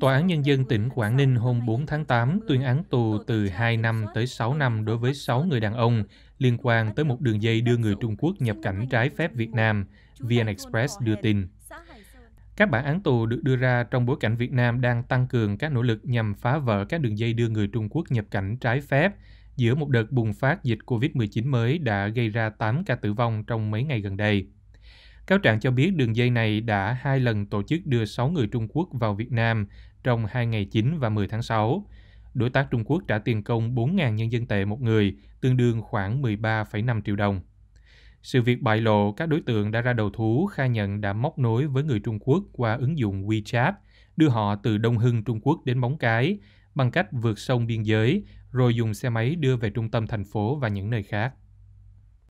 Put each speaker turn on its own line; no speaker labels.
Tòa án Nhân dân tỉnh Quảng Ninh hôm 4 tháng 8 tuyên án tù từ 2 năm tới 6 năm đối với 6 người đàn ông liên quan tới một đường dây đưa người Trung Quốc nhập cảnh trái phép Việt Nam, VN Express đưa tin. Các bản án tù được đưa ra trong bối cảnh Việt Nam đang tăng cường các nỗ lực nhằm phá vỡ các đường dây đưa người Trung Quốc nhập cảnh trái phép giữa một đợt bùng phát dịch COVID-19 mới đã gây ra 8 ca tử vong trong mấy ngày gần đây. Cáo trạng cho biết đường dây này đã hai lần tổ chức đưa 6 người Trung Quốc vào Việt Nam trong hai ngày 9 và 10 tháng 6. Đối tác Trung Quốc trả tiền công 4.000 nhân dân tệ một người, tương đương khoảng 13,5 triệu đồng. Sự việc bại lộ, các đối tượng đã ra đầu thú khai nhận đã móc nối với người Trung Quốc qua ứng dụng WeChat, đưa họ từ Đông Hưng, Trung Quốc đến Móng Cái bằng cách vượt sông biên giới, rồi dùng xe máy đưa về trung tâm thành phố và những nơi khác.